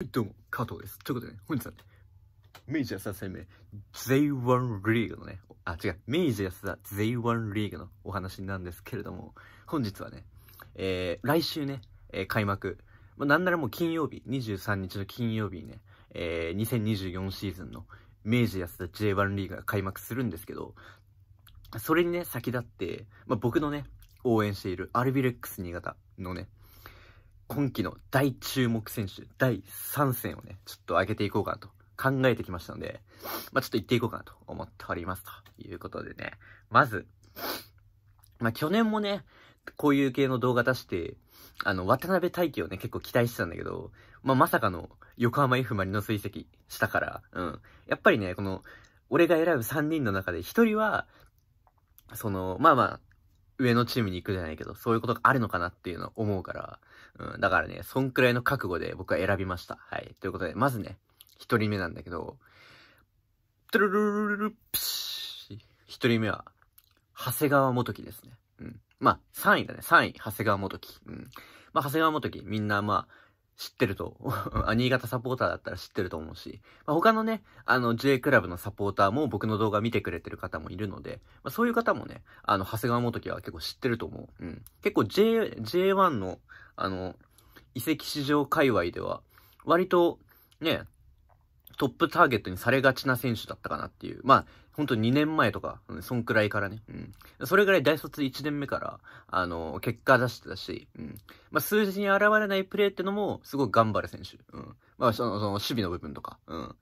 はい、どうも、加藤です。ということでね、本日はね、明治安田生命 J1 リーグのね、あ、違う、明治安田 J1 リーグのお話なんですけれども、本日はね、えー、来週ね、えー、開幕、まあ、なんならもう金曜日、23日の金曜日にね、えー、2024シーズンの明治安田 J1 リーグが開幕するんですけど、それにね、先立って、まあ、僕のね、応援しているアルビレックス新潟のね、今季の大注目選手、第3戦をね、ちょっと上げていこうかなと考えてきましたので、まあ、ちょっと行っていこうかなと思っておりますということでね、まず、まあ、去年もね、こういう系の動画出して、あの、渡辺大輝をね、結構期待してたんだけど、まあ、まさかの横浜 F・ マリノ追跡したから、うん。やっぱりね、この、俺が選ぶ3人の中で1人は、その、まあまあ、上のチームに行くじゃないけど、そういうことがあるのかなっていうのを思うから、うん、だからね、そんくらいの覚悟で僕は選びました。はい。ということで、まずね、一人目なんだけど、トゥルルルルルプシ一人目は、長谷川元樹ですね。うん。まあ、3位だね。3位、長谷川元樹。うん。まあ、長谷川元樹、みんなまあ、知ってると 新潟サポーターだったら知ってると思うし、まあ、他のね、あの J クラブのサポーターも僕の動画見てくれてる方もいるので、まあ、そういう方もね、あの、長谷川元樹は結構知ってると思う。うん。結構 J、J1 の、あの、遺跡市場界隈では、割と、ね、トップターゲットにされがちな選手だったかなっていう。まあ、ほんと2年前とか、そんくらいからね。うん。それぐらい大卒1年目から、あの、結果出してたし、うん。まあ、数字に現れないプレーってのも、すごい頑張る選手。うん。まあ、その、その、守備の部分とか、うん。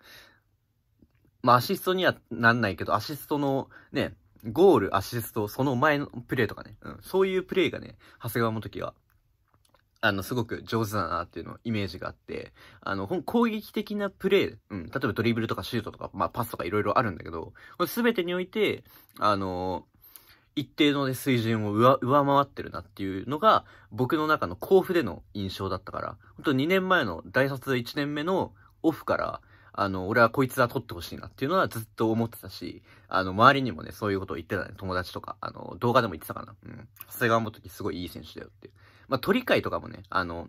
まあ、アシストにはなんないけど、アシストの、ね、ゴール、アシスト、その前のプレーとかね。うん。そういうプレーがね、長谷川元樹は、あの、すごく上手だなっていうのイメージがあって、あの、攻撃的なプレー、うん、例えばドリブルとかシュートとか、まあパスとかいろいろあるんだけど、これ全てにおいて、あの、一定の、ね、水準を上回ってるなっていうのが、僕の中の甲府での印象だったから、本当2年前の大卒1年目のオフから、あの、俺はこいつは取ってほしいなっていうのはずっと思ってたし、あの、周りにもね、そういうことを言ってたね、友達とか、あの、動画でも言ってたかな。うん。長谷川元樹すごいいい選手だよって。まあ、鳥海とかもね、あの、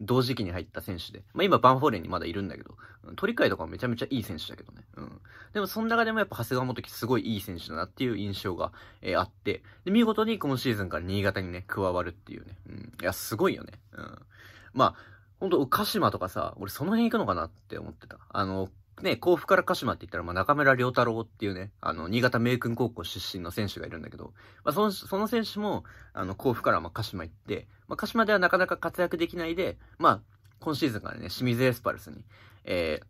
同時期に入った選手で、まあ、今、バンフォーレンにまだいるんだけど、鳥海とかもめちゃめちゃいい選手だけどね。うん。でも、その中でもやっぱ、長谷川元樹すごいいい選手だなっていう印象が、えー、あって、で、見事に今シーズンから新潟にね、加わるっていうね。うん。いや、すごいよね。うん。まあ、ほんと、鹿島とかさ、俺その辺行くのかなって思ってた。あの、ね、甲府から鹿島って言ったら、まあ、中村良太郎っていうね、あの、新潟名君高校出身の選手がいるんだけど、まあ、その、その選手も、あの、甲府からまあ鹿島行って、まあ、鹿島ではなかなか活躍できないで、まあ、今シーズンからね、清水エスパルスに、え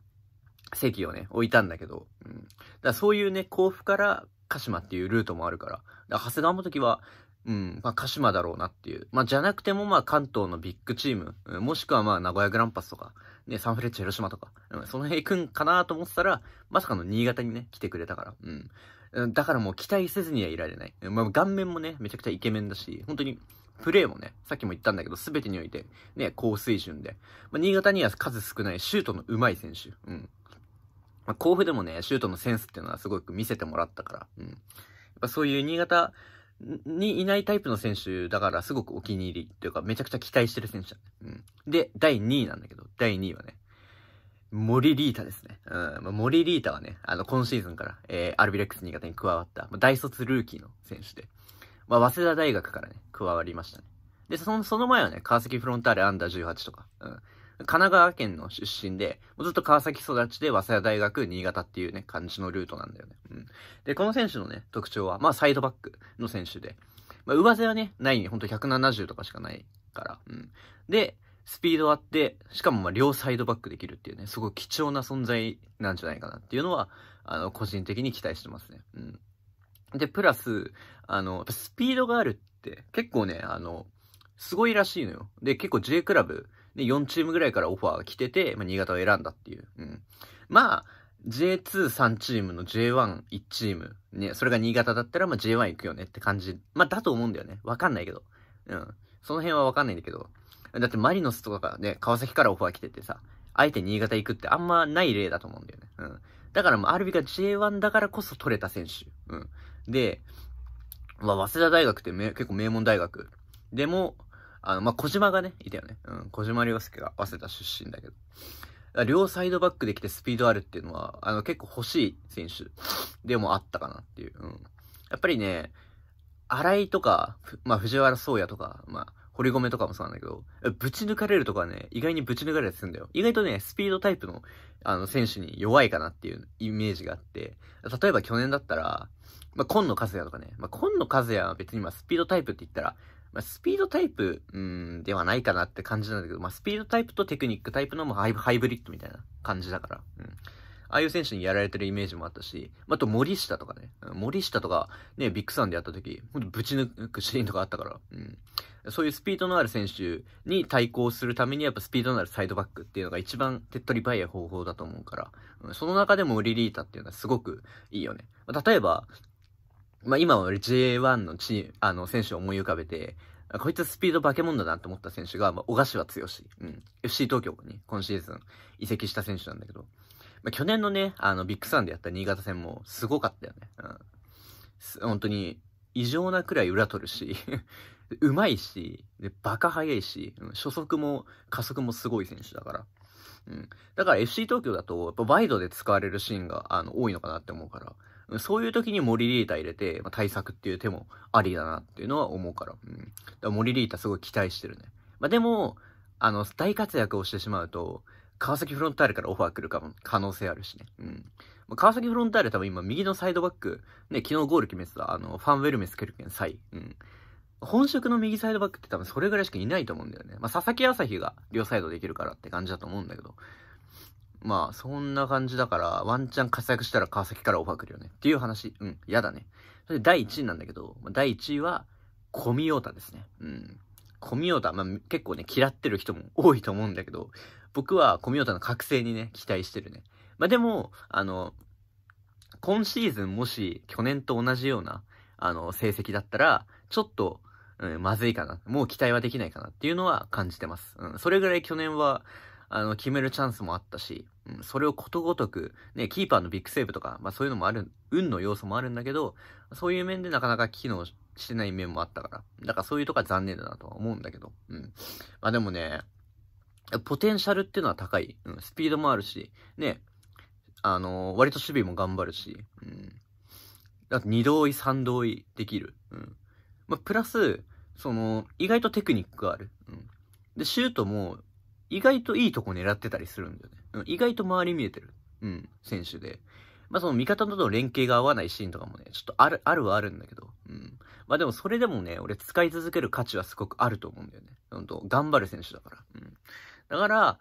ー、席をね、置いたんだけど、うん。だそういうね、甲府から鹿島っていうルートもあるから、だから長谷川の時は、うん、まあ、鹿島だろうなっていう。まあ、じゃなくても、まあ、関東のビッグチーム、うん、もしくは、まあ、名古屋グランパスとか、ね、サンフレッチェ広島とか、うん、その辺行くんかなと思ってたら、まさかの新潟にね、来てくれたから、うん。うん、だからもう期待せずにはいられない。まあ、顔面もね、めちゃくちゃイケメンだし、本当に、プレーもね、さっきも言ったんだけど、すべてにおいて、ね、高水準で。まあ、新潟には数少ないシュートの上手い選手。うん。まあ、甲府でもね、シュートのセンスっていうのはすごく見せてもらったから、うん。やっぱそういう新潟、にいないタイプの選手だからすごくお気に入りというかめちゃくちゃ期待してる選手だ、ね、うん。で、第2位なんだけど、第2位はね、森リータですね。うん。森リータはね、あの、今シーズンから、えー、アルビレックス新潟に加わった、大卒ルーキーの選手で、まあ、早稲田大学からね、加わりましたね。で、その、その前はね、川崎フロンターレアンダー18とか、うん。神奈川県の出身で、もうずっと川崎育ちで、早稲田大学、新潟っていうね、感じのルートなんだよね。うん。で、この選手のね、特徴は、まあ、サイドバックの選手で、まあ、上背はね、ないね、ほんと170とかしかないから、うん。で、スピードあって、しかもまあ両サイドバックできるっていうね、すごい貴重な存在なんじゃないかなっていうのは、あの、個人的に期待してますね。うん。で、プラス、あの、スピードがあるって、結構ね、あの、すごいらしいのよ。で、結構 J クラブで、4チームぐらいからオファーが来てて、まあ、新潟を選んだっていう。うん。まあ、J23 チームの J11 チーム、ね、それが新潟だったら、まあ、J1 行くよねって感じ。まあ、だと思うんだよね。わかんないけど。うん。その辺はわかんないんだけど。だってマリノスとかね、川崎からオファー来ててさ、あえて新潟行くってあんまない例だと思うんだよね。うん。だからもう、アルビが J1 だからこそ取れた選手。うん。で、まあ、早稲田大学ってめ結構名門大学。でも、あの、まあ、小島がね、いたよね。うん、小島良介が早稲田出身だけど。両サイドバックできてスピードあるっていうのは、あの、結構欲しい選手でもあったかなっていう。うん。やっぱりね、新井とか、まあ、藤原宗也とか、まあ、堀米とかもそうなんだけど、ぶち抜かれるとかね、意外にぶち抜かれたりするんだよ。意外とね、スピードタイプの、あの、選手に弱いかなっていうイメージがあって、例えば去年だったら、まあ、今野和也とかね、まあ、今野和也は別にまあ、スピードタイプって言ったら、まあ、スピードタイプ、うん、ではないかなって感じなんだけど、まあ、スピードタイプとテクニックタイプのもハイハイブリッドみたいな感じだから、うん。ああいう選手にやられてるイメージもあったし、あと森下とかね、森下とかね、ビッグサンでやった時、ほんとぶち抜くシーンとかあったから、うん。そういうスピードのある選手に対抗するためにやっぱスピードのあるサイドバックっていうのが一番手っ取り早い方法だと思うから、その中でもリリータっていうのはすごくいいよね。例えば、まあ、今は J1 のチーム、あの、選手を思い浮かべて、こいつスピード化け物だなって思った選手が、まあ、小柏し、うん。FC 東京に、今シーズン移籍した選手なんだけど、まあ、去年のね、あの、ビッグサンでやった新潟戦もすごかったよね。うん。本当に、異常なくらい裏取るし、うまいし、で、バカ速いし、うん、初速も加速もすごい選手だから。うん。だから FC 東京だと、やっぱワイドで使われるシーンが、あの、多いのかなって思うから、そういう時にモリリータ入れて、まあ、対策っていう手もありだなっていうのは思うから。うん。だからモリリータすごい期待してるね。まあ、でも、あの、大活躍をしてしまうと、川崎フロンターレからオファー来るかも、可能性あるしね。うん。川崎フロンターレ多分今右のサイドバック、ね、昨日ゴール決めてた、あの、ファンウェルメスケルケン、サイ。うん。本職の右サイドバックって多分それぐらいしかいないと思うんだよね。まあ、佐々木朝日が両サイドできるからって感じだと思うんだけど。まあ、そんな感じだから、ワンチャン活躍したら川崎からオファー来るよね。っていう話。うん、やだね。それで第1位なんだけど、第1位は、コミオータですね。うん。コミオータ、まあ結構ね、嫌ってる人も多いと思うんだけど、僕はコミオータの覚醒にね、期待してるね。まあでも、あの、今シーズンもし去年と同じような、あの、成績だったら、ちょっと、うん、まずいかな。もう期待はできないかなっていうのは感じてます。うん、それぐらい去年は、あの、決めるチャンスもあったし、うん、それをことごとく、ね、キーパーのビッグセーブとか、まあそういうのもある、運の要素もあるんだけど、そういう面でなかなか機能してない面もあったから、だからそういうとこは残念だなとは思うんだけど、うん。まあでもね、ポテンシャルっていうのは高い。うん、スピードもあるし、ね、あのー、割と守備も頑張るし、うん。あと、二同意、三同意できる。うん。まあ、プラス、その、意外とテクニックがある。うん。で、シュートも、意外といいとこ狙ってたりするんだよね。うん、意外と周り見えてる。うん、選手で。まあ、その味方との連携が合わないシーンとかもね、ちょっとある、あるはあるんだけど。うん。まあ、でもそれでもね、俺使い続ける価値はすごくあると思うんだよね。ほんと、頑張る選手だから。うん。だから、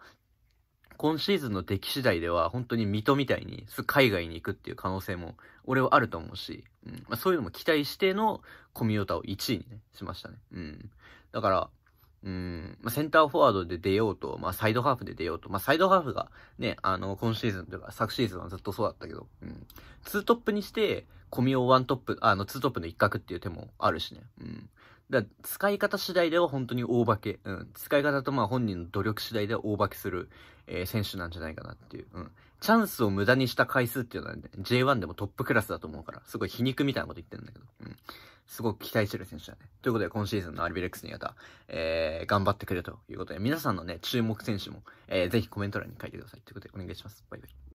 今シーズンの出来次第では、本当に水戸みたいに、海外に行くっていう可能性も、俺はあると思うし、うん。まあ、そういうのも期待しての、コミオタを1位にね、しましたね。うん。だから、うん、まあ、センターフォワードで出ようと、まあ、サイドハーフで出ようと、まあ、サイドハーフがね、あの、今シーズンというか、昨シーズンはずっとそうだったけど、うん。ツートップにして、コミをワントップ、あの、ツートップの一角っていう手もあるしね、うん。だ使い方次第では本当に大化け。うん。使い方とまあ本人の努力次第では大化けする、えー、選手なんじゃないかなっていう。うん。チャンスを無駄にした回数っていうのはね、J1 でもトップクラスだと思うから、すごい皮肉みたいなこと言ってるんだけど。うん。すごく期待してる選手だね。ということで、今シーズンのアルビレックスったえー、頑張ってくれということで、皆さんのね、注目選手も、えー、ぜひコメント欄に書いてください。ということで、お願いします。バイバイ。